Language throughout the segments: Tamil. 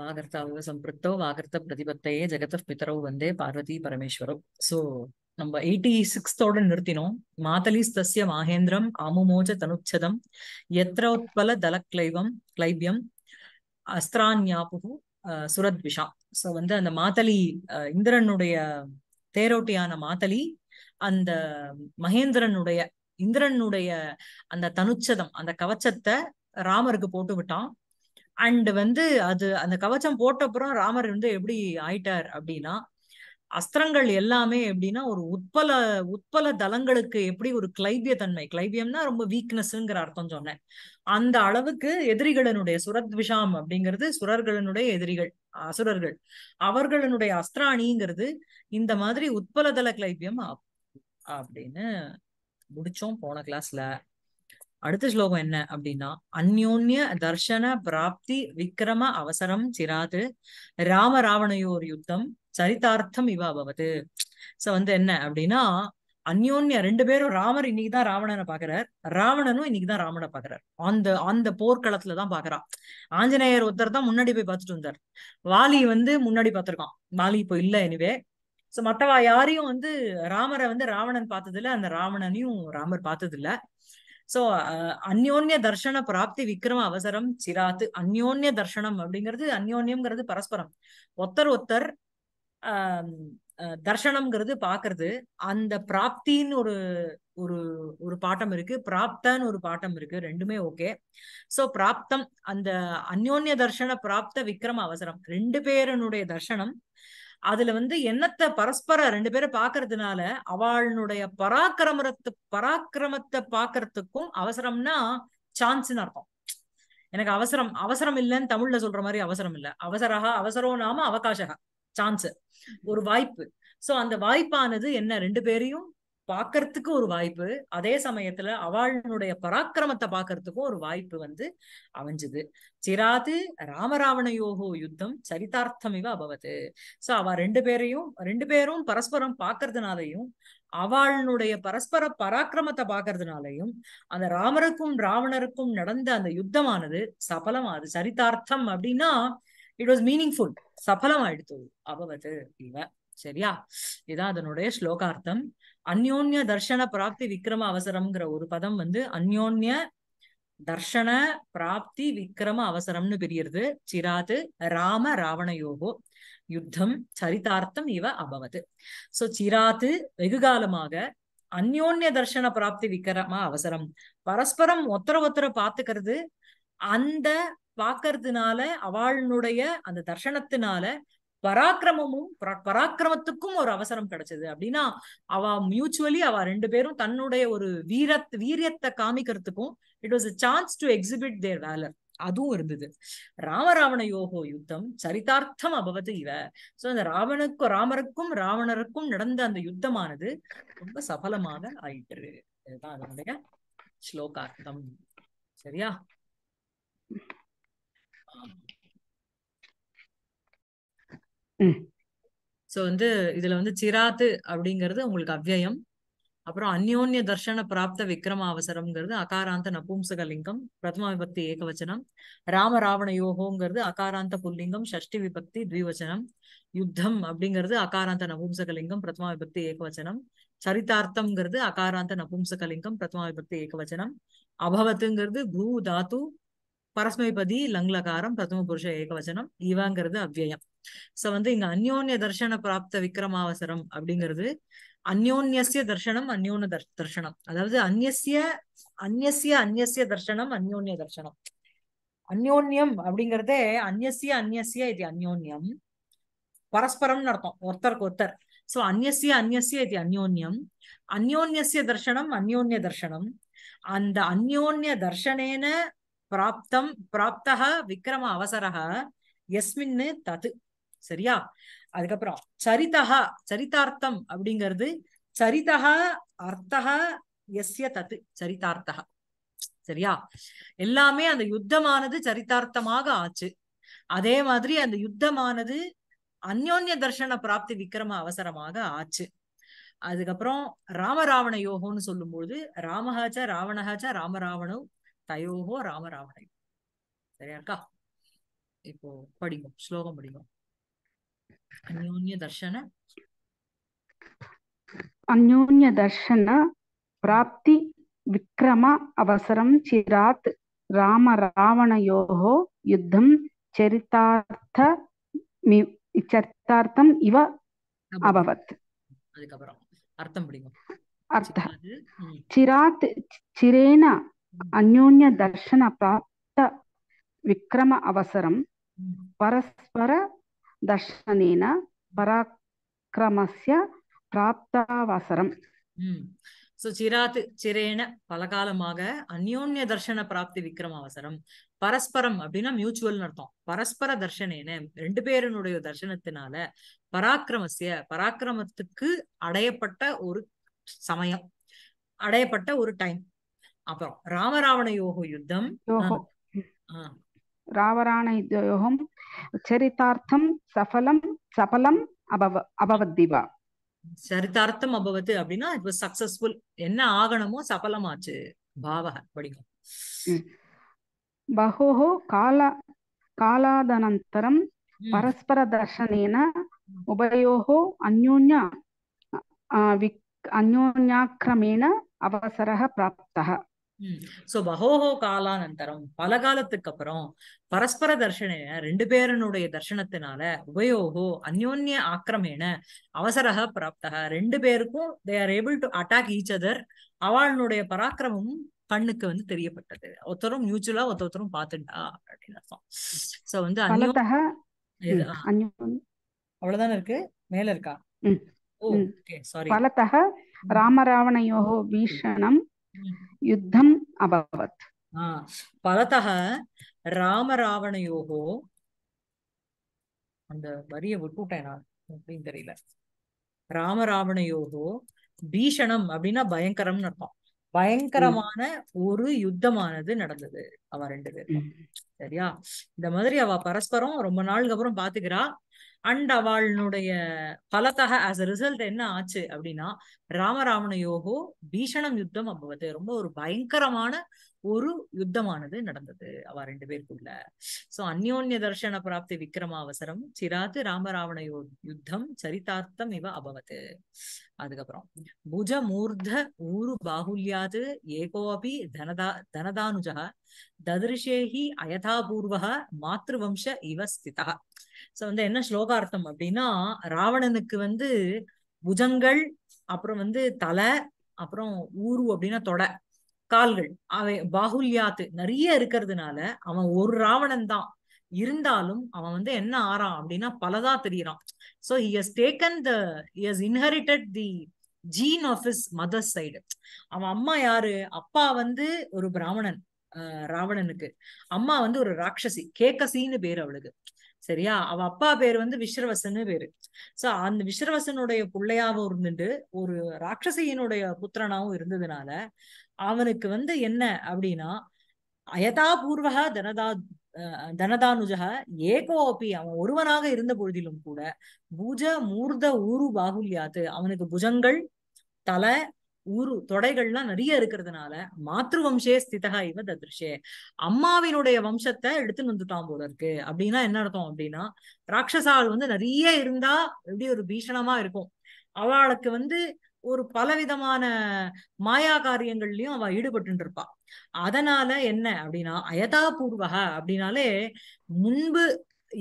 வாகர்த்தாவுக சம்பிருத்தோ வாகர்த்த பிரதிபத்தையே ஜெகத பிதரவு வந்தே பார்வதி பரமேஸ்வரோ சோ நம்ம எயிட்டி சிக்ஸ்தோட நிறுத்தினோம் மாதலிஸ் தஸ்ய மாகேந்திரம் ஆமுமோஜ தனுச்சதம் எத்ரோத்பல தல கிளைவம் கிளைபியம் அஸ்திரான்யாபு சுரத்விஷா சோ வந்து அந்த மாதலி இந்திரனுடைய தேரோட்டியான மாதலி அந்த மகேந்திரனுடைய இந்திரனுடைய அந்த தனுச்சதம் அந்த கவச்சத்தை ராமருக்கு போட்டு விட்டான் அண்ட் வந்து அது அந்த கவச்சம் போட்ட அப்புறம் ராமர் வந்து எப்படி ஆயிட்டார் அப்படின்னா அஸ்திரங்கள் எல்லாமே எப்படின்னா ஒரு உட்பல உட்பல தலங்களுக்கு எப்படி ஒரு கிளைபிய தன்மை கிளைபியம்னா ரொம்ப வீக்னஸ்ங்கிற அர்த்தம் சொன்னேன் அந்த அளவுக்கு எதிரிகளினுடைய சுரத் விஷாம் அப்படிங்கிறது சுரர்களனுடைய எதிரிகள் அசுரர்கள் அவர்களுடைய அஸ்திராணிங்கிறது இந்த மாதிரி உட்பல தள கிளைபியம் அப்படின்னு முடிச்சோம் போன கிளாஸ்ல அடுத்த ஸ்லோகம் என்ன அப்படின்னா அந்யோன்ய தர்ஷன பிராப்தி விக்ரம அவசரம் சிராது ராம ராவணையோர் யுத்தம் சரித்தார்த்தம் இவா பவது சோ வந்து என்ன அப்படின்னா அந்யோன்ய ரெண்டு பேரும் ராமர் இன்னைக்குதான் ராவணனை பாக்குறார் ராவணனும் இன்னைக்குதான் ராமனை பாக்குறார் அந்த அந்த போர்க்களத்துலதான் பாக்குறான் ஆஞ்சநேயர் ஒருத்தர் தான் முன்னாடி போய் பார்த்துட்டு வந்தார் வாலி வந்து முன்னாடி பார்த்திருக்கான் வாலி இப்போ இல்ல எனிவே சோ மத்தவா யாரையும் வந்து ராமரை வந்து ராவணன் பார்த்தது இல்ல அந்த ராவணனையும் ராமர் பார்த்தது இல்லை சோ uh, அந்யோன்ய தர்ஷன பிராப்தி விக்ரம அவசரம் சிராத்து அந்யோன்ய தர்ஷனம் அப்படிங்கிறது அந்யோன்யம்ங்கிறது பரஸ்பரம் ஒத்தர் ஒத்தர் ஆஹ் தர்ஷனம்ங்கிறது பாக்குறது அந்த பிராப்தின்னு ஒரு ஒரு ஒரு பாட்டம் இருக்கு பிராப்தன்னு ஒரு பாட்டம் இருக்கு ரெண்டுமே ஓகே சோ பிராப்தம் அந்த அந்யோன்ய தர்ஷன பிராப்த விக்ரம அவசரம் ரெண்டு பேரனுடைய தர்ஷனம் அதுல வந்து என்னத்தை பரஸ்பர ரெண்டு பேரும் பாக்குறதுனால அவளுடைய பராக்கிரமத்து பராக்கிரமத்தை பாக்குறதுக்கும் அவசரம்னா சான்ஸ்னு அர்த்தம் எனக்கு அவசரம் அவசரம் இல்லைன்னு தமிழ்ல சொல்ற மாதிரி அவசரம் இல்ல அவசரகா அவசரம் நாம அவகாசகா சான்ஸ் ஒரு வாய்ப்பு சோ அந்த வாய்ப்பானது என்ன ரெண்டு பேரையும் பாக்குறதுக்கு ஒரு வாய்ப்பு அதே சமயத்துல அவளுடைய பராக்கிரமத்தை பாக்குறதுக்கும் ஒரு வாய்ப்பு வந்து அமைஞ்சுது சிராது ராமராவணயோகோ யுத்தம் சரிதார்த்தம் இவ அபவது சோ அவ ரெண்டு பேரையும் ரெண்டு பேரும் பரஸ்பரம் பாக்குறதுனாலையும் அவளுடைய பரஸ்பர பராக்கிரமத்தை பாக்குறதுனாலையும் அந்த ராமருக்கும் ராவணருக்கும் நடந்த அந்த யுத்தமானது சபலம் அது சரிதார்த்தம் அப்படின்னா இட் வாஸ் மீனிங்ஃபுல் ஆயிடுத்து அபவது இவ சரியா இதான் அதனுடைய ஸ்லோகார்த்தம் அந்யோன்ய தர்ஷன பிராப்தி விக்ரம அவசரம்ங்கிற ஒரு பதம் வந்து அந்யோன்ய தர்ஷன பிராப்தி விக்ரம அவசரம்னு பெரியது சிராது ராம ராவணயோகோ யுத்தம் சரிதார்த்தம் இவ அபவது சோ சிராத்து காலமாக அந்யோன்ய தர்ஷன பிராப்தி விக்ரம அவசரம் பரஸ்பரம் ஒத்தர ஒத்தர பாத்துக்கிறது அந்த பாக்குறதுனால அவளுடைய அந்த தர்ஷனத்தினால பராக்கிரமமும் பராக்கிரமத்துக்கும் ஒரு அவசரம் கிடைச்சது அப்படின்னா அவ மியூச்சுவலி அவ ரெண்டு பேரும் தன்னுடைய ஒரு வீர வீரியத்தை காமிக்கிறதுக்கும் it was a chance to exhibit their valour அதுவும் இருந்தது ராமராவண யோகோ யுத்தம் சரிதார்த்தம் அபவது இவ சோ அந்த ராவணுக்கும் ராமருக்கும் ராவணருக்கும் நடந்த அந்த யுத்தமானது ரொம்ப சபலமாக ஆயிட்டு இதுதான் அதனுடைய ஸ்லோகார்த்தம் சரியா சோ வந்து இதுல வந்து சிராத்து அப்படிங்கிறது உங்களுக்கு அவ்வயம் அப்புறம் அந்யோன்ய தர்ஷன பிராப்த விக்ரம அவசரம்ங்கிறது அகாராந்த நபும்சகலிங்கம் லிங்கம் பிரதம விபக்தி ஏகவச்சனம் ராம ராவண யோகோங்கிறது அகாராந்த புல்லிங்கம் ஷஷ்டி விபக்தி த்விவச்சனம் யுத்தம் அப்படிங்கிறது அகாராந்த நபும்சகலிங்கம் பிரதம விபக்தி ஏகவச்சனம் சரிதார்த்தம்ங்கிறது அகாராந்த நபும்சக லிங்கம் பிரதம விபக்தி ஏகவச்சனம் அபவத்துங்கிறது பூ தாத்து பரஸ்மைபதி லங்லகாரம் பிரதம புருஷ ஏகவச்சனம் இவங்கிறது அவ்வயம் சோ வந்து இங்க அந்யோன்ய தர்ஷன பிராப்த விக்ரமாவசரம் அப்படிங்கிறது அந்யோன்யசிய தர்ஷனம் அந்யோன தர்ஷனம் அதாவது அந்நிய அந்நிய அந்நிய தர்ஷனம் அந்யோன்ய தர்ஷனம் அந்யோன்யம் அப்படிங்கறதே அந்நிய அந்நிய இது அந்யோன்யம் பரஸ்பரம் அர்த்தம் ஒருத்தருக்கு ஒருத்தர் சோ அந்நிய அந்நிய இது அந்யோன்யம் அந்யோன்யசிய தர்ஷனம் அந்யோன்ய தர்ஷனம் அந்த அந்யோன்ய தர்ஷனேன பிராப்தம் பிராப்தக விக்ரம அவசரக எஸ்மின்னு தது சரியா அதுக்கப்புறம் சரிதகா சரித்தார்த்தம் அப்படிங்கிறது சரிதகா அர்த்தக எஸ்ய தத்து சரிதார்த்தகா சரியா எல்லாமே அந்த யுத்தமானது சரித்தார்த்தமாக ஆச்சு அதே மாதிரி அந்த யுத்தமானது அந்யோன்ய தர்ஷன பிராப்தி விக்ரம அவசரமாக ஆச்சு அதுக்கப்புறம் ராமராவண யோகோன்னு சொல்லும்போது ராமஹாச்ச ராவணஹாச்ச ராமராவணோ தயோகோ ராம ராவணை சரியா இருக்கா இப்போ படிக்கும் ஸ்லோகம் படிக்கும் அந்யோன்ய தர்ஷன అన్యోన్య దర్శన ప్రాప్తి విక్రమ అవసరం చిరాత్ రామ రావణయో యుద్ధం చరితార్థ చరితార్థం ఇవ అభవత్ అర్థం చిరాత్ చిరేన அந்யோன்ய தர்ஷன பிராப்த விக்ரம அவசரம் பரஸ்பர தர்ஷனேன பராக்கிரமசிய பிராப்தாவசரம் சோ சிராத்து சிரேன பலகாலமாக அந்யோன்ய தர்ஷன பிராப்தி விக்ரம் அவசரம் பரஸ்பரம் அப்படின்னா மியூச்சுவல் அர்த்தம் பரஸ்பர தர்ஷனேன ரெண்டு பேருனுடைய தர்ஷனத்தினால பராக்கிரமசிய பராக்கிரமத்துக்கு அடையப்பட்ட ஒரு சமயம் அடையப்பட்ட ஒரு டைம் அப்புறம் ராமராவணயோக யுத்தம் ராவராணயோகம் சரிதார்த்தம் சஃபலம் சபலம் அபவ அபவத்திவா சரிதார்த்தம் அபவத்து அப்படின்னா இட் சக்சஸ்ஃபுல் என்ன ஆகணுமோ சபலமாச்சு பாவக படிக்கும் பகோஹோ கால காலாதனந்தரம் பரஸ்பர தர்ஷனேன உபயோகோ அந்யோன்ய அந்யோன்யாக்கிரமேண அவசர प्राप्तः சோ பகோஹோ காலானந்தரம் பல காலத்துக்கு அப்புறம் பரஸ்பர தர்ஷன ரெண்டு பேரனுடைய தர்ஷனத்தினால உபயோகோ அந்யோன்ய ஆக்கிரமேன அவசரக பிராப்தக ரெண்டு பேருக்கும் they are able to attack each other அவளுடைய பராக்கிரமும் கண்ணுக்கு வந்து தெரியப்பட்டது ஒருத்தரும் மியூச்சுவலா ஒருத்தரும் பாத்துட்டா அப்படின்னு அர்த்தம் சோ வந்து அவ்வளவுதான இருக்கு மேல இருக்கா ஓகே சாரி பலத்தக ராமராவணயோகோ பீஷணம் युद्धम् अभवत् परतः ராமராவணையோகோ அந்த வரிய விட்டுட்டேன் நான் அப்படின்னு தெரியல ராமராவணையோகோ பீஷணம் அப்படின்னா பயங்கரம்னு அர்த்தம் பயங்கரமான ஒரு யுத்தமானது நடந்தது அவ ரெண்டு பேரும் சரியா இந்த மாதிரி அவ பரஸ்பரம் ரொம்ப நாளுக்கு அப்புறம் பாத்துக்கிறா அண்ட் அவளுடைய பலத்தாக ஆஸ் அ ரிசல்ட் என்ன ஆச்சு அப்படின்னா யோகோ பீஷணம் யுத்தம் அபவது ரொம்ப ஒரு பயங்கரமான ஒரு யுத்தமானது நடந்தது அவ ரெண்டு பேருக்குள்ள சோ அந்யோன்ய தர்ஷன பிராப்தி விக்ரமாவசரம் சிராத்து ராமராவண யுத்தம் சரித்தார்த்தம் இவ அபவத்து அதுக்கப்புறம் புஜ மூர்த ஊரு பாகுல்யாது ஏகோபி தனதா தனதானுஜா ததிருஷேஹி அயதாபூர்வக மாத்ருவம்ச இவ ஸ்திதா சோ வந்து என்ன ஸ்லோகார்த்தம் அப்படின்னா ராவணனுக்கு வந்து புஜங்கள் அப்புறம் வந்து தலை அப்புறம் ஊரு அப்படின்னா தொட கால்கள் அவை பாகுல்யாத்து நிறைய இருக்கிறதுனால அவன் ஒரு ராவணன் தான் இருந்தாலும் அவன் வந்து என்ன ஆறான் அப்படின்னா பலதா தெரியறான் so he has taken the he has inherited the gene of his mother side அவன் அம்மா யாரு அப்பா வந்து ஒரு பிராமணன் ராவணனுக்கு அம்மா வந்து ஒரு ராட்சசி கேக்கசின்னு பேர் அவளுக்கு சரியா அவ அப்பா பேர் வந்து விஸ்ரவசன்னு பேரு சோ அந்த விஸ்ரவசனுடைய பிள்ளையாவும் இருந்துட்டு ஒரு ராட்சசியனுடைய புத்திரனாவும் இருந்ததுனால அவனுக்கு வந்து என்ன அப்படின்னா அயதாபூர்வக தனதா தனதானுஜக ஏகோபி அவன் ஒருவனாக இருந்த பொழுதிலும் கூட புஜ மூர்த ஊரு பாகுல்யாத்து அவனுக்கு புஜங்கள் தலை ஊரு தொடைகள்லாம் நிறைய இருக்கிறதுனால மாத்ரு வம்சே ஸ்திதா இவ ததிருஷே அம்மாவினுடைய வம்சத்தை எடுத்துன்னு வந்துட்டான் போல இருக்கு அப்படின்னா என்ன அர்த்தம் அப்படின்னா ராட்சசால் வந்து நிறைய இருந்தா எப்படி ஒரு பீஷணமா இருக்கும் அவளுக்கு வந்து ஒரு பலவிதமான மாயா காரியங்கள்லயும் அவ ஈடுபட்டு இருப்பா அதனால என்ன அப்படின்னா அயதா பூர்வக அப்படின்னாலே முன்பு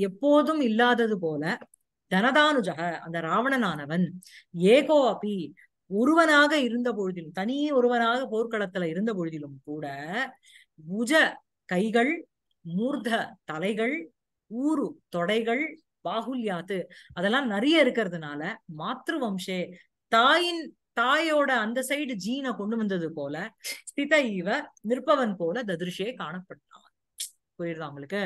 எப்போதும் இல்லாதது போல தனதானுஜக அந்த ராவணனானவன் ஏகோ அப்பி ஒருவனாக இருந்த பொழுதிலும் தனியே ஒருவனாக போர்க்களத்துல இருந்த பொழுதிலும் கூட புஜ கைகள் மூர்த தலைகள் ஊரு தொடைகள் பாகுல்யாத்து அதெல்லாம் நிறைய இருக்கிறதுனால மாத்ரு வம்சே தாயின் தாயோட அந்த சைடு ஜீனை கொண்டு வந்தது போல ஸ்தித இவ நிற்பவன் போல ததிருஷே காணப்பட்டான் போயிடுது அவங்களுக்கு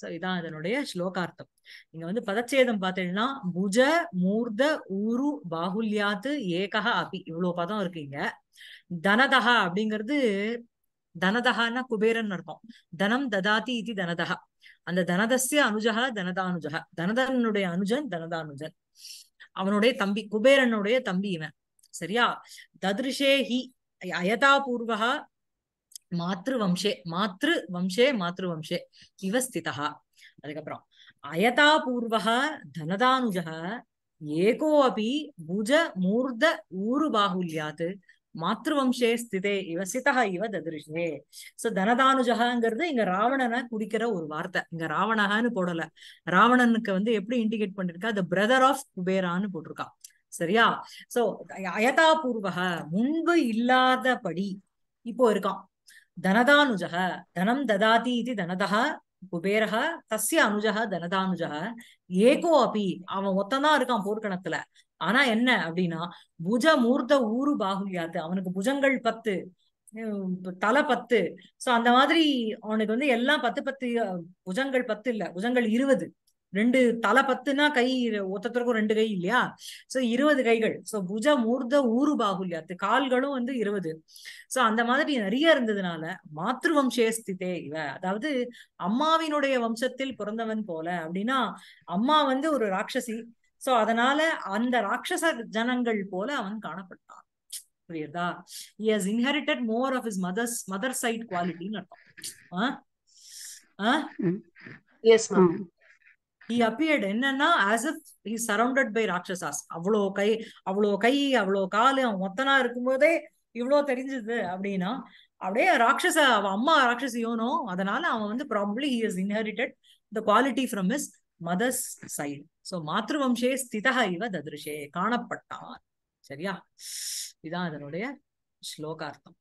சோ இதான் இதனுடைய ஸ்லோகார்த்தம் இங்க வந்து பதச்சேதம் பார்த்தீங்கன்னா புஜ மூர்த ஊரு பாகுல்யாத்து ஏகா அபி இவ்வளவு பதம் இருக்கீங்க தனதகா அப்படிங்கிறது தனதகான்னா குபேரன் அர்த்தம் தனம் ததாதி இது தனதகா அந்த தனதசிய அனுஜகா தனதானுஜகா தனதனுடைய அனுஜன் தனதானுஜன் அவனுடைய தம்பி குபேரனுடைய தம்பி இவன் சரியா ததிருஷே ஹி அயதாபூர்வகா மாத்ரு வம்சே மாத்ரு வம்சே மாத்ரு இவ ஸ்திதா அதுக்கப்புறம் அயதாபூர்வா தனதானுஜா ஏகோ அபி புஜ மூர்த ஊரு பாகுல்யாத் வம்சே ஸ்திதே இவ இவ ததிருஷே சோ தனதானுஜகாங்கிறது இங்க ராவணனை குடிக்கிற ஒரு வார்த்தை இங்க ராவணகான்னு போடல ராவணனுக்கு வந்து எப்படி இண்டிகேட் பண்ணிருக்கா த பிரதர் ஆஃப் குபேரான்னு போட்டிருக்கா சரியா சோ அயதாபூர்வக முன்பு இல்லாதபடி இப்போ இருக்கான் தனதானுஜக தனம் ததாதி இது தனதா குபேரக தஸ்ய அனுஜக தனதானுஜக ஏகோ அபி அவன் ஒத்தந்தான் இருக்கான் போர்க்கணத்துல ஆனா என்ன அப்படின்னா புஜ மூர்த்த ஊரு பாகுலியாத்து அவனுக்கு புஜங்கள் பத்து தலை பத்து சோ அந்த மாதிரி அவனுக்கு வந்து எல்லாம் பத்து பத்து புஜங்கள் பத்து இல்ல புஜங்கள் இருபது ரெண்டு தலை பத்துனா கை ஒத்தத்திற்கும் ரெண்டு கை இல்லையா சோ இருபது கைகள் சோ புஜ மூர்த ஊரு பாகுல்யாத்து கால்களும் வந்து இருபது சோ அந்த மாதிரி நிறைய இருந்ததுனால மாத்ரு வம்சேஸ்திதே இவ அதாவது அம்மாவினுடைய வம்சத்தில் பிறந்தவன் போல அப்படின்னா அம்மா வந்து ஒரு ராட்சசி சோ அதனால அந்த ராட்சச ஜனங்கள் போல அவன் காணப்பட்டான் புரியுதா he has inherited more of his mother's mother side குவாலிட்டின்னு அர்த்தம் ah ah yes ma'am he என்னன்னா as if he surrounded by rakshasas அவ்வளோ கை அவ்வளோ கை அவ்வளோ காலு அவன் மொத்தனா இருக்கும்போதே இவ்வளோ தெரிஞ்சது அப்படின்னா அப்படியே ராட்சச அவன் அம்மா ராட்சசியோனோ அதனால அவன் வந்து probably he is inherited the quality from his mother's side so மாத்ருவம்சே ஸ்திதா இவ ததிருஷே காணப்பட்டான் சரியா இதான் அதனுடைய ஸ்லோகார்த்தம்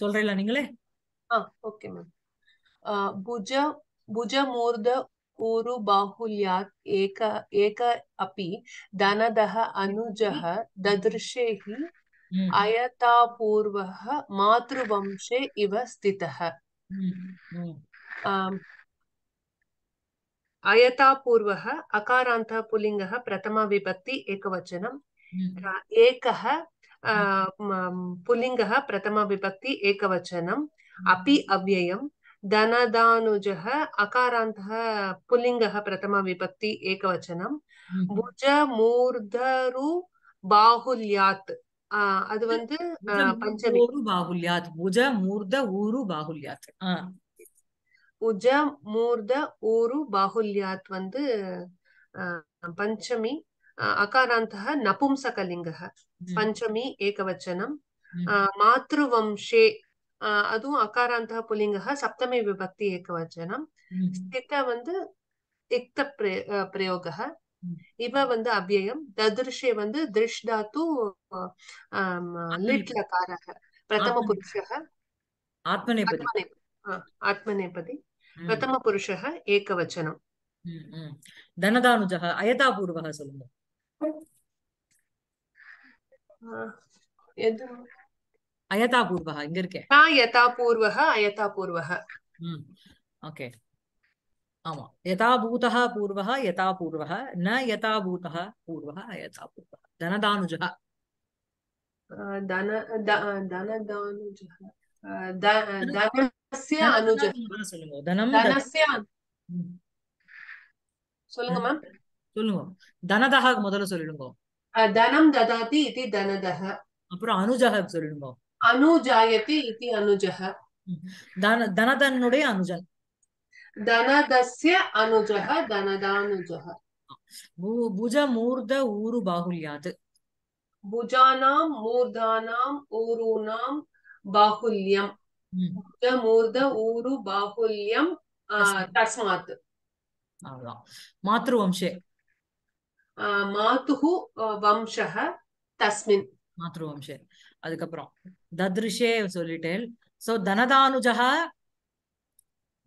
சொல்றீங்களா நீங்களே ఓకే మ్యామ్ భుజ अयतापूर्व ఊరు బాహుల్యాత్ ఏక ఏక అపి ధనదః అనుజః దదృశేహి అయతాపూర్వః మాతృవంశే एकवचनम् एकः एकवचनम् அபி अपि தனதானுஜ அகாராந்த अकारान्तः பிரதம प्रथमविभक्ति ஏகவச்சனம் புஜ மூர்தரு பாகுல்யாத் அது வந்து பஞ்சமி பாகுல்யாத் உஜ மூர்த ஊரு பாகுல்யாத் உஜ மூர்த ஊரு பாகுல்யாத் வந்து பஞ்சமி அகாராந்த நபும்சகலிங்க பஞ்சமி ஏகவச்சனம் मातृवंशे அதுவும் அகாராந்தக புலிங்கக சப்தமி விபக்தி ஏகவச்சனம் ஸ்தித வந்து இக்த பிரயோக இவ வந்து அவ்வயம் ததிருஷே வந்து திருஷ் தாத்து லிட் லகாரக பிரதம புருஷக ஆத்மநேபதி ஆத்மநேபதி பிரதம புருஷக ஏகவச்சனம் தனதானுஜக அயதாபூர்வக சொல்லுங்க எது அயதா பூர்வகா இங்க இருக்கேன் யதா பூர்வக அயதா பூர்வக ம் ஓகே ஆமா யதா பூதா பூர்வக யதா பூர்வக ந யதா பூதா பூர்வக அயதா பூர்வக தனதானுஜக தன தனதானுஜக தனஸ்ய அனுஜக சொல்லுங்க தனம் தனஸ்ய சொல்லுங்க மேம் சொல்லுங்க தனதக முதல்ல சொல்லிடுங்க தனம் ததாதி அப்புறம் அனுஜக சொல்லிடுங்க அனுஜாயதி இது அனுஜக தன தனதன்னுடைய அனுஜன் தனதஸ்ய அனுஜக தனதானுஜக புஜ மூர்த ஊரு பாகுல்யாது புஜானாம் மூர்தானாம் ஊரூனாம் பாகுல்யம் புஜ மூர்த ஊரு பாகுல்யம் தஸ்மாத் அவ்வளவுதான் மாத்ருவம்சே மாதுஹு தஸ்மின் அதுக்கப்புறம் ததிருஷே சொல்லிட்டேன் சோ தனதானுஜா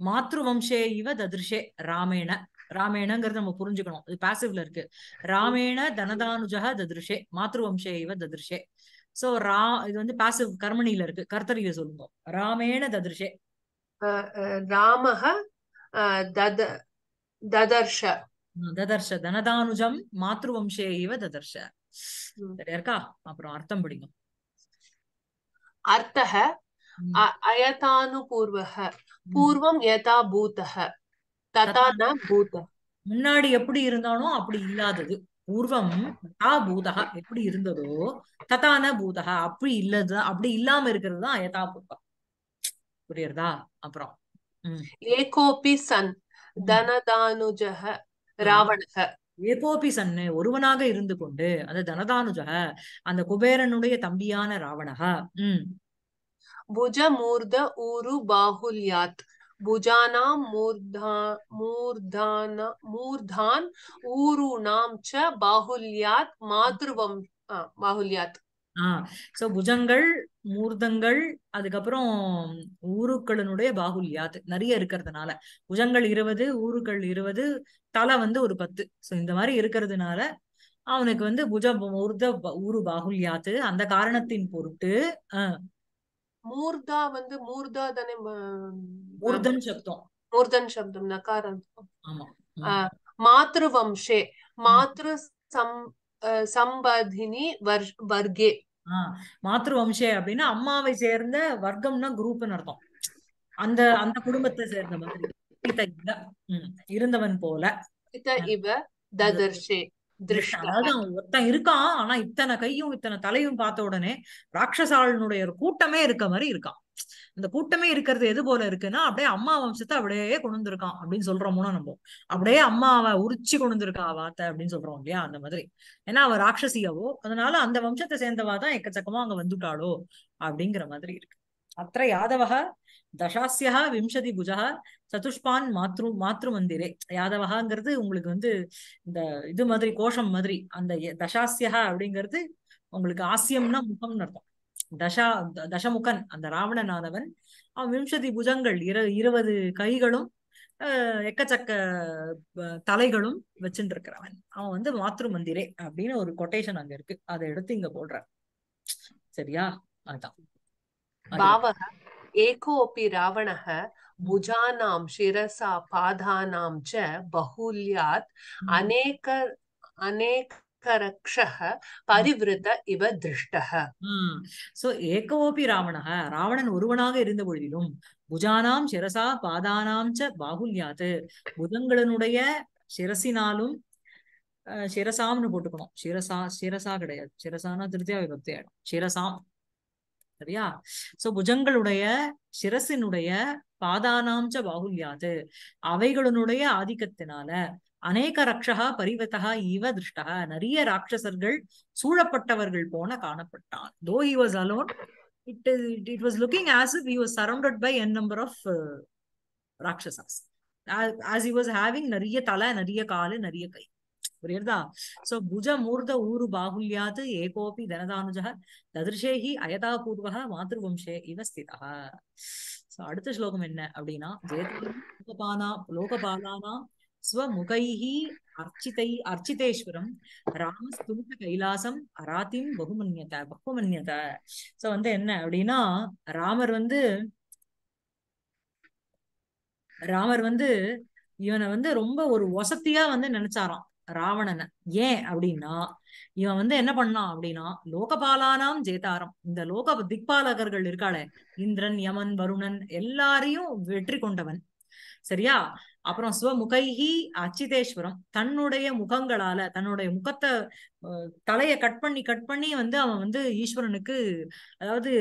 மாத்ரு வம்சே இவ ததிருஷே ராமேண ராமேணங்கிறது நம்ம புரிஞ்சுக்கணும் இது பாசிவ்ல இருக்கு ராமேண தனதானுஜா ததிருஷே மாத்ரு வம்சே இவ ததிருஷே சோ ரா இது வந்து பாசிவ் கர்மணியில இருக்கு கர்த்தரிய சொல்லுங்க ராமேண ததிருஷே ராமஹ ததர்ஷ ததர்ஷ தனதானுஜம் மாத்ரு வம்சே இவ ததர்ஷ சரியா இருக்கா அப்புறம் அர்த்தம் பிடிக்கும் அர்த்தக அயதானுபூர்வக பூர்வம் யதா பூத்தக ததா ந பூத முன்னாடி எப்படி இருந்தாலும் அப்படி இல்லாதது பூர்வம் ததா பூதகா எப்படி இருந்ததோ ததான பூதக அப்படி இல்லது அப்படி இல்லாம இருக்கிறது தான் அயதா பூர்வம் புரியுறதா அப்புறம் ஏகோபி சன் தனதானுஜக ராவணக ஏகோபி சன்னு ஒருவனாக இருந்து கொண்டு அந்த தனதானுஜக அந்த குபேரனுடைய தம்பியான ராவணகா உம் மூர்த ஊரு பாகுல்யாத் புஜானாம் மூர்தா மூர்தான மூர்தான் ஊருணாம் ச பாகுல்யாத் மாத்ருவம் பாகுல்யாத் ஆஹ் சோ புஜங்கள் மூர்த்தங்கள் அதுக்கப்புறம் ஊருக்களினுடைய பாகுல்யா நிறைய இருக்கிறதுனால புஜங்கள் இருபது ஊருக்கள் இருபது தலை வந்து ஒரு பத்து சோ இந்த மாதிரி இருக்கிறதுனால அவனுக்கு வந்து புஜ மூர்த ஊரு பாகுல்யாத்து அந்த காரணத்தின் பொருட்டு ஆஹ் மூர்தா வந்து மூர்தா தானே மூர்தன் சப்தம் மூர்தன் சப்தம் நகாரம் ஆமா மாத்ரு வம்சே மாத்ரு சம் சம்பாதினி வர்கே மாத்ருவம்சே அப்படின்னா அம்மாவை சேர்ந்த வர்க்கம்னா குரூப் அர்த்தம் அந்த அந்த குடும்பத்தை சேர்ந்த மாதிரி இருந்தவன் போல இவ ததர்ஷே ஒருத்தன் இருக்கான் ஆனா இத்தனை கையும் இத்தனை தலையும் பார்த்த உடனே ஒரு கூட்டமே இருக்க மாதிரி இருக்கான் இந்த கூட்டமே இருக்கிறது எது போல இருக்குன்னா அப்படியே அம்மா வம்சத்தை அப்படியே கொண்டு அப்படின்னு சொல்றோம்னா நம்போம் அப்படியே அம்மா அவ உரிச்சு கொண்டு வார்த்தை அப்படின்னு சொல்றோம் இல்லையா அந்த மாதிரி ஏன்னா அவ ராட்சசியாவோ அதனால அந்த வம்சத்தை சேர்ந்தவா தான் எக்கச்சக்கமா அங்க வந்துட்டாளோ அப்படிங்கிற மாதிரி இருக்கு அத்த யாதவக தசாசியா விம்சதி புஜக சதுஷ்பான் மாத்ரு மாத்ரு மந்திரே யாதவகாங்கிறது உங்களுக்கு வந்து இந்த இது மாதிரி கோஷம் மாதிரி அந்த தசாசியா அப்படிங்கிறது உங்களுக்கு ஆசியம்னா முகம்னு அர்த்தம் தசா தசமுகன் அந்த ராவணனானவன் அவன் விம்சதி புஜங்கள் இரு இருபது கைகளும் எக்கச்சக்க தலைகளும் வச்சுட்டு இருக்கிறவன் அவன் வந்து மாத்ரு மந்திரே அப்படின்னு ஒரு கொட்டேஷன் அங்க இருக்கு அதை எடுத்து இங்க போடுறான் சரியா அதான் பாவக ஏகோபி ராவணக புஜானாம் சிரசா பாதானாம் ச பகுல்யாத் அநேக அநேக ஏகவோபி ராவணன் ஒருவனாக இருந்த பொழுதிலும் புஜானாம் சிரசா பாதானாம் ச பாகுல்யாது சிரசினாலும் சிரசாம்னு போட்டுக்கணும் சிரசா சிரசா கிடையாது சிரசானா திருத்தியா விபக்தி ஆயிடும் சிரசாம் சரியா சோ புஜங்களுடைய சிரசினுடைய பாதானாம் பாகுல்யாது அவைகளுடைய ஆதிக்கத்தினால அநேக ரக்ஷகா பரிவதா இவ திருஷ்டா நிறைய ராட்சசர்கள் சூழப்பட்டவர்கள் போன காணப்பட்டான் though he was alone it it was looking as if he was surrounded by n number of rakshasas as he was having நிறைய தலை நிறைய காலு நிறைய கை புரியுதா சோ புஜ மூர்த ஊரு பாகுல்யாது ஏகோபி தனதானுஜக ததிருஷேஹி அயதா பூர்வக மாதவம்சே இவ ஸ்திதா சோ அடுத்த ஸ்லோகம் என்ன அப்படின்னா ஜேதபானா லோகபாலானா ஸ்வமுகைஹி அர்ச்சிதை அர்ச்சிதேஸ்வரம் ராமஸ்துமுக கைலாசம் அராத்தியும் பகுமன்யத பகுமன்யத சோ வந்து என்ன அப்படின்னா ராமர் வந்து ராமர் வந்து இவனை வந்து ரொம்ப ஒரு வசத்தியா வந்து நினைச்சாராம் ராவணனை ஏன் அப்படின்னா இவன் வந்து என்ன பண்ணான் அப்படின்னா லோகபாலானாம் ஜேதாரம் இந்த லோக திக்பாலகர்கள் இருக்காளே இந்திரன் யமன் வருணன் எல்லாரையும் வெற்றி கொண்டவன் சரியா அப்புறம் சிவமுகைகி அச்சிதேஸ்வரம் தன்னுடைய முகங்களால தன்னுடைய முகத்தை தலைய கட் பண்ணி கட் பண்ணி வந்து அவன் வந்து ஈஸ்வரனுக்கு அதாவது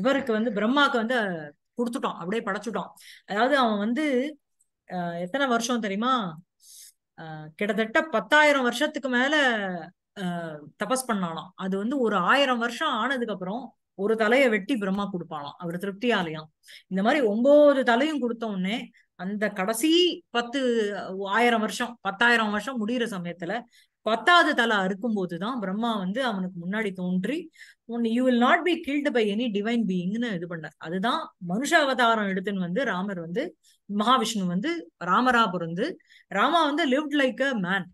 இவருக்கு வந்து பிரம்மாவுக்கு வந்து கொடுத்துட்டான் அப்படியே படைச்சுட்டான் அதாவது அவன் வந்து எத்தனை வருஷம் தெரியுமா கிட்டத்தட்ட பத்தாயிரம் வருஷத்துக்கு மேல தபஸ் பண்ணானாம் அது வந்து ஒரு ஆயிரம் வருஷம் ஆனதுக்கு அப்புறம் ஒரு தலையை வெட்டி பிரம்மா கொடுப்பானாம் அவர் திருப்தியாலயம் இந்த மாதிரி ஒன்பது தலையும் கொடுத்த உடனே அந்த கடைசி பத்து ஆயிரம் வருஷம் பத்தாயிரம் வருஷம் முடிகிற சமயத்துல பத்தாவது தலை அறுக்கும் போதுதான் பிரம்மா வந்து அவனுக்கு முன்னாடி தோன்றி ஒன்னு you will not be killed by any divine பீயிங்னு இது பண்ணார் அதுதான் மனுஷ அவதாரம் எடுத்துன்னு வந்து ராமர் வந்து மகாவிஷ்ணு வந்து ராமரா பொருந்து ராமா வந்து லிவ்ட் லைக் அ மேன்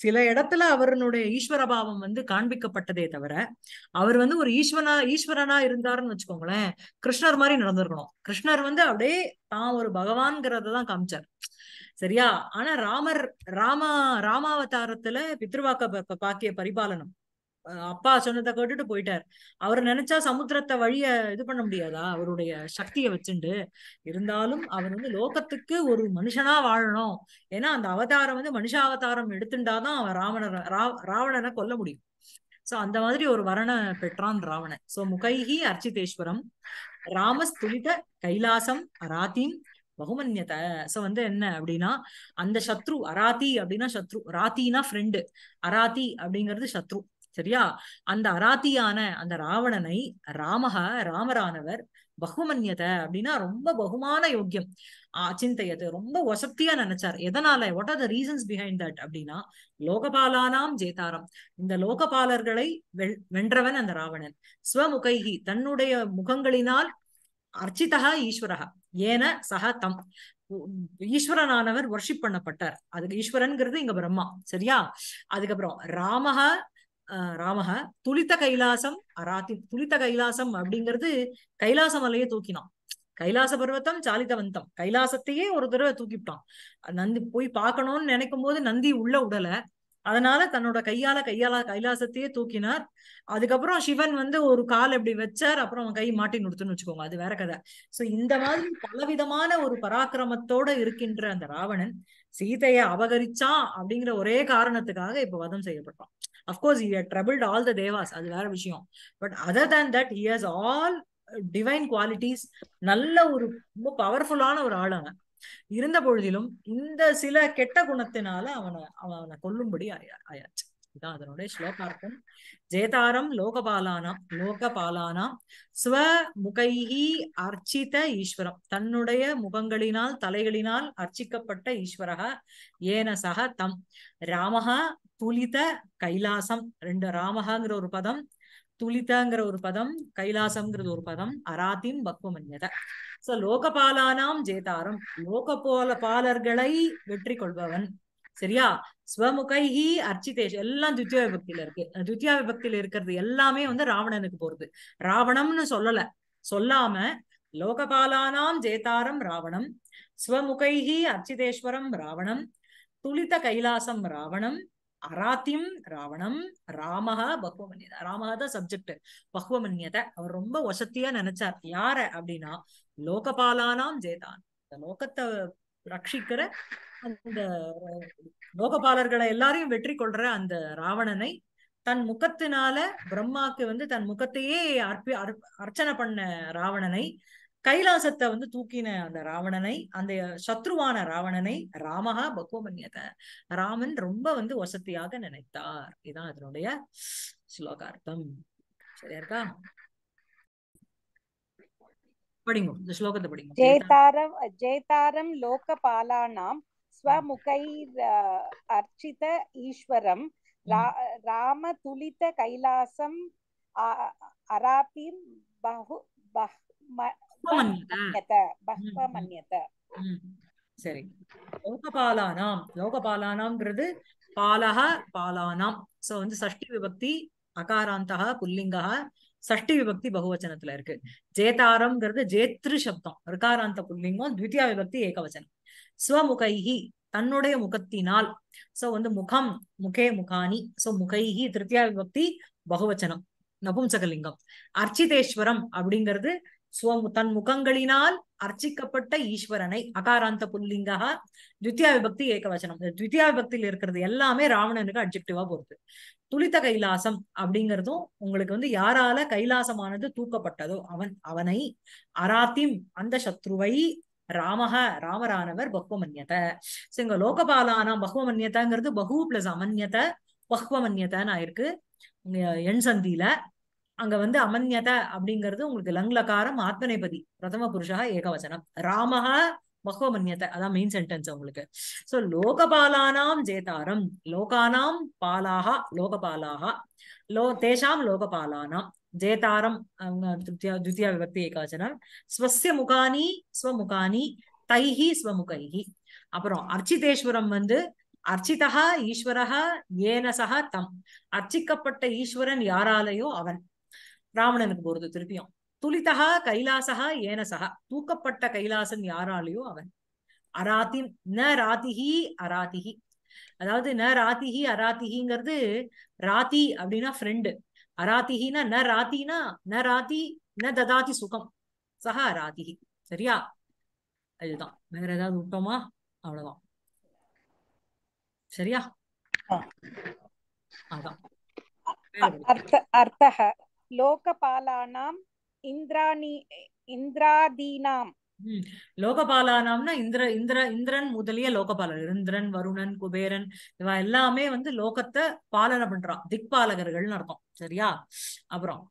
சில இடத்துல அவருடைய ஈஸ்வரபாவம் வந்து காண்பிக்கப்பட்டதே தவிர அவர் வந்து ஒரு ஈஸ்வரனா ஈஸ்வரனா இருந்தாருன்னு வச்சுக்கோங்களேன் கிருஷ்ணர் மாதிரி நடந்திருக்கணும் கிருஷ்ணர் வந்து அப்படியே தான் ஒரு பகவான்கிறத தான் காமிச்சார் சரியா ஆனா ராமர் ராமா ராமாவதாரத்துல பித்ருவாக்க பாக்கிய பரிபாலனம் அப்பா சொன்னதை கேட்டுட்டு போயிட்டார் அவர் நினைச்சா சமுத்திரத்தை வழிய இது பண்ண முடியாதா அவருடைய சக்தியை வச்சுண்டு இருந்தாலும் அவர் வந்து லோகத்துக்கு ஒரு மனுஷனா வாழணும் ஏன்னா அந்த அவதாரம் வந்து மனுஷ அவதாரம் எடுத்துட்டாதான் அவன் ராவணர் ராவணனை கொல்ல முடியும் சோ அந்த மாதிரி ஒரு வரண பெற்றான் ராவணன் சோ முகைஹி அர்ச்சிதேஸ்வரம் ராமஸ்துலித கைலாசம் அராத்தீம் பகுமன்யத சோ வந்து என்ன அப்படின்னா அந்த சத்ரு அராத்தி அப்படின்னா சத்ரு ராத்தினா ஃப்ரெண்டு அராத்தி அப்படிங்கிறது சத்ரு சரியா அந்த அராத்தியான அந்த ராவணனை ராமஹ ராமரானவர் பகுமன்யத அப்படின்னா ரொம்ப பகுமான யோக்கியம் அச்சிந்தையது ரொம்ப வசத்தியா நினைச்சார் எதனால what are the reasons behind that அப்படின்னா லோகபாலானாம் ஜேதாரம் இந்த லோகபாலர்களை வென்றவன் அந்த ராவணன் ஸ்வமுகைகி தன்னுடைய முகங்களினால் அர்ச்சிதா ஈஸ்வரகா ஏன சக தம் ஈஸ்வரனானவர் வர்ஷிப் பண்ணப்பட்டார் அதுக்கு ஈஸ்வரன்கிறது இங்க பிரம்மா சரியா அதுக்கப்புறம் ராமஹ ராமக துளித்த கைலாசம் அராத்தி துளித்த கைலாசம் அப்படிங்கிறது கைலாச மலையை தூக்கினான் கைலாச பருவத்தம் சாலிதவந்தம் கைலாசத்தையே ஒரு தடவை தூக்கிவிட்டான் நந்தி போய் பார்க்கணும்னு நினைக்கும் போது நந்தி உள்ள உடல அதனால தன்னோட கையால கையால கைலாசத்தையே தூக்கினார் அதுக்கப்புறம் சிவன் வந்து ஒரு கால் அப்படி வச்சார் அப்புறம் அவன் கை மாட்டி நிறுத்துன்னு வச்சுக்கோங்க அது வேற கதை சோ இந்த மாதிரி பலவிதமான ஒரு பராக்கிரமத்தோட இருக்கின்ற அந்த ராவணன் சீதையை அபகரிச்சான் அப்படிங்கிற ஒரே காரணத்துக்காக இப்ப வதம் செய்யப்பட்டான் of course he troubled all the devas அது வேற விஷயம் but other than that he has all divine qualities நல்ல ஒரு ரொம்ப பவர்ஃபுல்லான ஒரு ஆள் அவன் இருந்த பொழுதிலும் இந்த சில கெட்ட குணத்தினால அவனை அவனை கொல்லும்படி ஆயாச்சு இதான் அதனுடைய ஸ்லோகார்த்தம் ஜேதாரம் லோகபாலானாம் லோகபாலானாம் ஸ்வ முகைஹி அர்ச்சித ஈஸ்வரம் தன்னுடைய முகங்களினால் தலைகளினால் அர்ச்சிக்கப்பட்ட ஈஸ்வரக ஏன சக தம் ராமஹா துலித கைலாசம் ரெண்டு ராமஹாங்கிற ஒரு பதம் துளிதங்கிற ஒரு பதம் கைலாசம்ங்கிறது ஒரு பதம் அராத்திம் பக்வமன்யத சோ லோகபாலானாம் ஜேதாரம் லோகபால பாலர்களை வெற்றி கொள்பவன் சரியா ஸ்வமுகி அர்ச்சிதேஷ் எல்லாம் துத்தியா விபக்தியில இருக்கு துத்தியா விபக்தியில இருக்கிறது எல்லாமே வந்து ராவணனுக்கு போறது ராவணம்னு சொல்லல சொல்லாம லோகபாலானாம் ஜேதாரம் ராவணம் ஸ்வமுகைஹி அர்ச்சிதேஸ்வரம் ராவணம் துளித கைலாசம் ராவணம் அராத்தியம் ராவணம் ராமஹா பகுவமன்யத ராமஹா தான் சப்ஜெக்ட் பகுவமன்யத அவர் ரொம்ப வசத்தியா நினைச்சார் யார அப்படின்னா லோகபாலானாம் ஜேதான் இந்த லோகத்தை ரட்சிக்கிற அந்த லோகபாலர்களை எல்லாரையும் வெற்றி கொள்ற அந்த ராவணனை தன் முகத்தினால பிரம்மாக்கு வந்து தன் முகத்தையே அற்பி அர்ச்சனை பண்ண ராவணனை கைலாசத்தை வந்து தூக்கின அந்த ராவணனை அந்த சத்ருவான ராவணனை ராமகா பகோமன்யத ராமன் ரொம்ப வந்து வசதியாக நினைத்தார் இதான் அதனுடைய ஸ்லோகார்த்தம் சரியா இருக்கா படிங்க இந்த ஸ்லோகத்தை படிங்க ஜெயதாரம் ஜெயதாரம் லோகபாலானாம் ஸ்வமுகை அர்ச்சித ஈஸ்வரம் ராம துளித கைலாசம் அராபி பஹு பஹ்மன்யத சரி லோகபாலானாம் லோகபாலானாம்ங்கிறது பாலக பாலானாம் சோ வந்து சஷ்டி விபக்தி அகாராந்தக புல்லிங்கக சஷ்டி விபக்தி பகுவச்சனத்துல இருக்கு ஜேதாரம்ங்கிறது ஜேத்ரு சப்தம் ரிகாராந்த புல்லிங்கம் த்வித்தியா விபக்தி ஏகவச்சனம் ஸ்வமுகைஹி தன்னுடைய முகத்தினால் சோ வந்து முகம் முகே முகானி சோ முகைஹி திருத்தியா விபக்தி பகுவச்சனம் நபும்சகலிங்கம் அர்ச்சிதேஸ்வரம் அப்படிங்கிறது தன் முகங்களினால் அர்ச்சிக்கப்பட்ட ஈஸ்வரனை அகாராந்த புல்லிங்கா துத்தியா விபக்தி ஏகவச்சனம் துத்தியா விபக்தியில் இருக்கிறது எல்லாமே ராவணனுக்கு அப்ஜெக்டிவா போறது துளித்த கைலாசம் அப்படிங்கிறதும் உங்களுக்கு வந்து யாரால கைலாசமானது தூக்கப்பட்டதோ அவன் அவனை அராத்திம் அந்த சத்ருவை ராமக ராமரானவர் பகுவமன்யத இங்க லோகபாலானா பகுவமன்யதாங்கிறது பகு பிளஸ் அமன்யத பகுவமன்யதான்னு ஆயிருக்கு எண் சந்தியில அங்க வந்து அமன்யத அப்படிங்கிறது உங்களுக்கு லங்லகாரம் ஆத்மநேபதி பிரதம புருஷா ஏகவச்சனம் ராமஹா மகோமன்யத்தை அதான் மெயின் சென்டென்ஸ் உங்களுக்கு சோ லோகபாலானாம் ஜேதாரம் லோகானாம் பாலாக லோகபாலாக லோ தேஷாம் லோகபாலானாம் ஜேதாரம் துத்தியா விபக்தி ஏகாச்சனம் ஸ்வசிய முகானி ஸ்வமுகானி தைஹி ஸ்வமுகைஹி அப்புறம் அர்ச்சிதேஸ்வரம் வந்து அர்ச்சிதா ஈஸ்வரஹா ஏனசகா தம் அர்ச்சிக்கப்பட்ட ஈஸ்வரன் யாராலையோ அவன் ராவணனுக்கு போறது திருப்பியும் துளிதகா கைலாசகா ஏனசகா தூக்கப்பட்ட கைலாசன் யாராலையோ அவன் அராதி ந ராத்திகி அராத்திகி அதாவது ந ராத்திகி அராத்திகிங்கிறது ராத்தி அப்படின்னா ஃப்ரெண்டு அராத்திகினா ந ராத்தினா ந ராத்தி ந ததாதி சுகம் சஹா அராத்திகி சரியா அதுதான் வேற ஏதாவது விட்டோமா அவ்வளவுதான் சரியா அதான் அர்த்த அர்த்த லோகபாலானாம் இந்திராணி இந்திராதீனாம் லோகபாலானாம்னா இந்திர இந்திர இந்திரன் முதலிய லோகபாலர் இந்திரன் வருணன் குபேரன் இவன் எல்லாமே வந்து லோகத்தை பாலனை பண்றான் திக்பாலகர்கள்னு அர்த்தம் சரியா அப்புறம்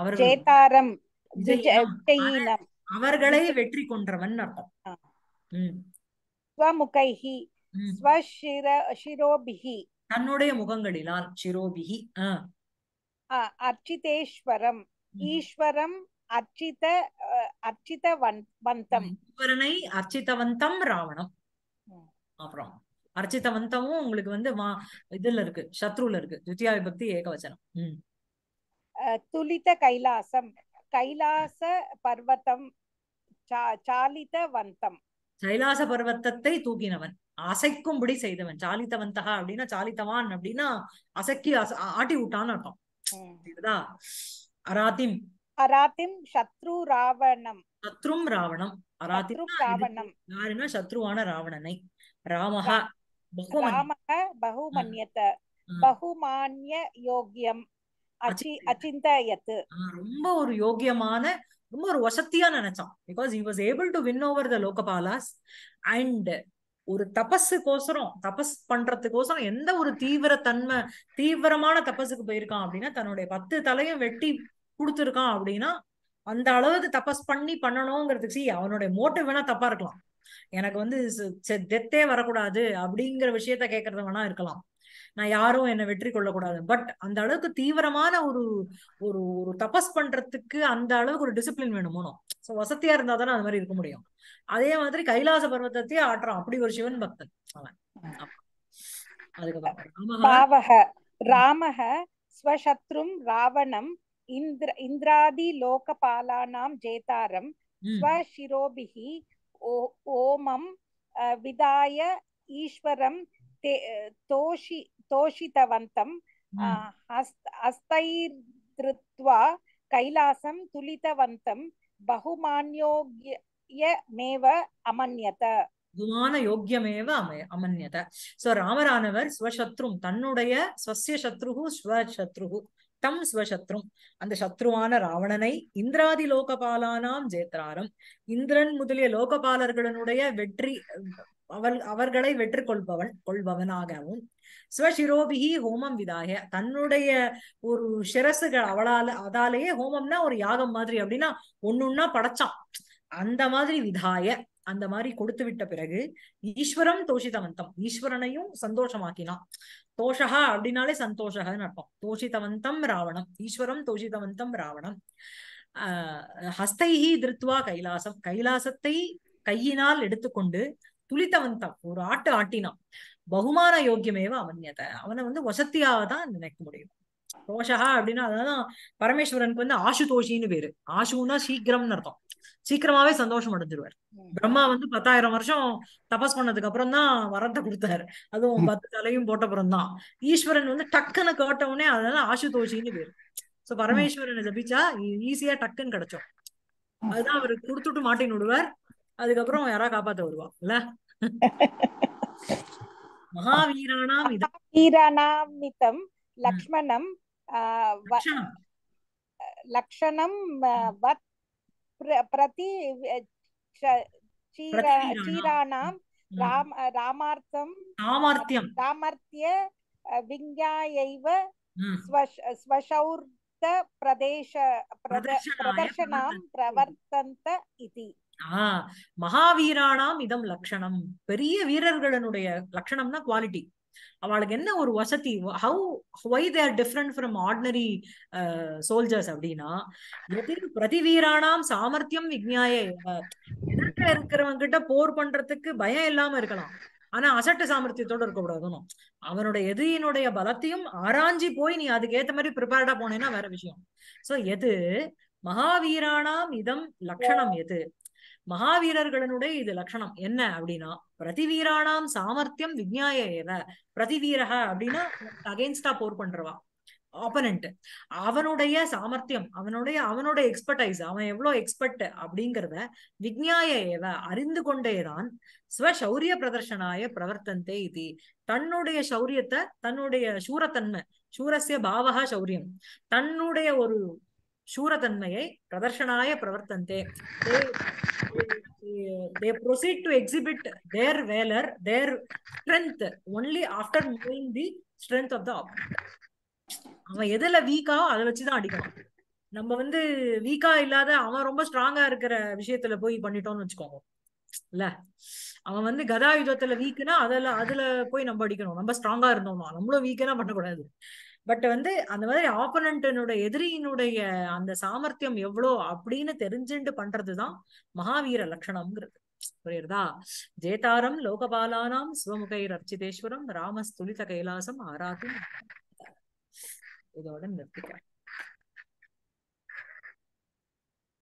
அவர்கள் அவர்களை வெற்றி கொன்றவன் அர்த்தம் ஸ்வமுகைஹி ஸ்வசிரோபிஹி தன்னுடைய முகங்களிலால் சிரோபிஹி ஆஹ் அர்ச்சிதேஸ்வரம் ஈஸ்வரம் அர்ச்சித அர்ச்சித வந்தம் ஈஸ்வரனை அர்ச்சிதவந்தம் ராவணம் அப்புறம் அர்ச்சிதவந்தமும் உங்களுக்கு வந்து இதுல இருக்கு சத்ருல இருக்கு துத்தியா விபக்தி ஏகவச்சனம் துலித கைலாசம் கைலாச பர்வத்தம் சாலித வந்தம் கைலாச பர்வத்தத்தை தூக்கினவன் அசைக்கும்படி செய்தவன் சாலித்தவந்தகா அப்படின்னா சாலித்தவான் அப்படின்னா அசைக்கி ஆட்டி விட்டான்னு அர்த்தம் కదా అరాతిం అరాతిం శత్రు రావణం శత్ரும் రావణம் அராத்திம் ராவணம் யாருன்னா சத்ருவான ராவணனை ராமஹ ராமஹ பகுமன்யத பகுமான்ய யோகியம் அச்சி அச்சிந்தயத் ரொம்ப ஒரு யோகியமான ரொம்ப ஒரு வசத்தியா நினைச்சான் because he was able to win over the lokapalas and ஒரு தபஸுக்கோசரம் தபஸ் பண்றதுக்கோசரம் எந்த ஒரு தீவிர தன்மை தீவிரமான தபஸுக்கு போயிருக்கான் அப்படின்னா தன்னுடைய பத்து தலையும் வெட்டி கொடுத்துருக்கான் அப்படின்னா அந்த அளவுக்கு தபஸ் பண்ணி பண்ணணுங்கிறதுக்கு சி அவனுடைய மோட்டிவ் வேணா தப்பா இருக்கலாம் எனக்கு வந்து டெத்தே வரக்கூடாது அப்படிங்கிற விஷயத்த கேட்கறது வேணா இருக்கலாம் நான் யாரும் என்னை வெற்றி கொள்ளக்கூடாது பட் அந்த அளவுக்கு தீவிரமான ஒரு ஒரு ஒரு தபஸ் பண்றதுக்கு அந்த அளவுக்கு ஒரு டிசிப்ளின் வேணுமோனோ ஸோ வசதியா இருந்தா தானே அது மாதிரி இருக்க முடியும் அதே மாதிரி கைலாச பர்வத்தையே ஆட்டுறான் அப்படி ஒரு சிவன் பக்தன் அவன் ராமஹ ஸ்வசத்ரும் ராவணம் இந்திர இந்திராதி லோகபாலானாம் ஜேதாரம் ஸ்வசிரோபிஹி ஓமம் விதாய ஈஸ்வரம் ते तोषि तोषितवन्तं हस्तैर्धृत्वा कैलासं तुलितवन्तं बहुमान्योग्यमेव अमन्यत பகுவான யோக்கியமேவ அம அமன்யத சோ ராமரானவர் ஸ்வசத்ரும் தன்னுடைய ஸ்வசிய சத்ருகு ஸ்வசத்ருகு தம் ஸ்வசத்ரும் அந்த சத்ருவான ராவணனை இந்திராதி லோகபாலானாம் ஜேத்ராரம் இந்திரன் முதலிய லோகபாலர்களுடைய வெற்றி அவள் அவர்களை வெற்றி கொள்பவன் கொள்பவனாகவும் ஸ்வசிரோபிகி ஹோமம் விதாய தன்னுடைய ஒரு சிரசுகள் அவளால அதாலேயே ஹோமம்னா ஒரு யாகம் மாதிரி அப்படின்னா ஒன்னொன்னா படைச்சான் அந்த மாதிரி விதாய அந்த மாதிரி கொடுத்து விட்ட பிறகு ஈஸ்வரம் தோஷிதவந்தம் ஈஸ்வரனையும் சந்தோஷமாக்கினான் தோஷகா அப்படின்னாலே சந்தோஷகன்னு அர்த்தம் தோஷிதவந்தம் ராவணம் ஈஸ்வரம் தோஷிதவந்தம் ராவணம் ஆஹ் ஹஸ்தைஹி திருத்வா கைலாசம் கைலாசத்தை கையினால் எடுத்துக்கொண்டு துளித்தவன்தான் ஒரு ஆட்டு ஆட்டினான் பகுமான யோக்கியமேவ அமன்யத அவனை வந்து வசத்தியாக தான் நினைக்க முடியும் தோஷகா அப்படின்னா அதான் பரமேஸ்வரனுக்கு வந்து ஆசுதோஷின்னு பேரு ஆசுன்னா சீக்கிரம்னு அர்த்தம் சீக்கிரமாவே சந்தோஷம் அடைஞ்சிருவார் பிரம்மா வந்து பத்தாயிரம் வருஷம் தபஸ் பண்ணதுக்கு அப்புறம் தான் வரத்தை கொடுத்தாரு அதுவும் பத்து தலையும் போட்டப்புறம் தான் ஈஸ்வரன் வந்து டக்குன்னு கேட்ட உடனே அதனால ஆசுதோஷின்னு பேரு சோ பரமேஸ்வரனை ஜபிச்சா ஈஸியா டக்குன்னு கிடைச்சோம் அதுதான் அவருக்கு கொடுத்துட்டு மாட்டின்னு விடுவார் அதுக்கப்புறம் யாரா காப்பாத்த வருவா இல்ல மகாவீரானாம் லக்ஷ்மணம் லக்ஷணம் பிரதி சீராணாம் ராம ராமார்த்தம் ராமார்த்தியம் ராமார்த்திய விஞ்ஞாயைவ பிரதேச பிரதர்ஷனாம் பிரவர்த்தந்த இதி ஆஹ் மகாவீரானாம் இதம் லட்சணம் பெரிய வீரர்களுடைய லட்சணம்னா குவாலிட்டி அவளுக்கு என்ன ஒரு வசதி how why they're different from ordinary soldiers அப்படின்னா எதிர் வீராணாம் சாமர்த்தியம் விஜ்ஞாய எதிர்க்க இருக்கிறவங்க கிட்ட போர் பண்றதுக்கு பயம் இல்லாம இருக்கலாம் ஆனா அசட்டு சாமர்த்தியத்தோட இருக்கக்கூடாது அவனுடைய எதிரியினுடைய பலத்தையும் ஆராய்ஞ்சி போய் நீ அதுக்கு ஏத்த மாதிரி ப்ரிப்பேர்டா போனேன்னா வேற விஷயம் சோ எது மகாவீரானாம் இதம் லட்சணம் எது மகாவீரர்களுடைய இது லட்சணம் என்ன அப்படின்னா பிரதிவீராணாம் சாமர்த்தியம் விஜ்ஞாய ஏவ பிரதிவீரக அப்படின்னா அகேன்ஸ்டா போர் பண்றவா ஆப்பனண்ட் அவனுடைய சாமர்த்தியம் அவனுடைய அவனோட எக்ஸ்பர்டைஸ் அவன் எவ்வளவு எக்ஸ்பர்ட் அப்படிங்கிறத விஜ்ஞாய ஏவ அறிந்து கொண்டேதான் ஸ்வசௌரிய பிரதர்ஷனாய பிரவர்த்தந்தே இது தன்னுடைய சௌரியத்தை தன்னுடைய சூரத்தன்மை சூரஸ்ய பாவகா சௌரியம் தன்னுடைய ஒரு சூரதன்மையை பிரதர்ஷனாய பிரவர்த்தந்தே they proceed to exhibit their valour their strength only after moving the strength of the அவன் எதுல வீக்கா அதை வச்சுதான் அடிக்கணும் நம்ம வந்து வீக்கா இல்லாத அவன் ரொம்ப ஸ்ட்ராங்கா இருக்கிற விஷயத்துல போய் பண்ணிட்டோம்னு வச்சுக்கோங்க இல்ல அவன் வந்து கதா யுதத்துல வீக்குனா அதுல அதுல போய் நம்ம அடிக்கணும் நம்ம ஸ்ட்ராங்கா இருந்தோம்னா நம்மளும் வீக்கனா பண்ணக்கூடாது பட் வந்து அந்த மாதிரி ஆப்பனண்டனுடைய எதிரியினுடைய அந்த சாமர்த்தியம் எவ்வளோ அப்படின்னு தெரிஞ்சுண்டு பண்றதுதான் மகாவீர லட்சணம்ங்கிறது புரியுறதா ஜேதாரம் லோகபாலானாம் சிவமுகை ரச்சிதேஸ்வரம் ராமஸ்துலித கைலாசம் ஆராதி இதோட நிறுத்திக்கிறேன்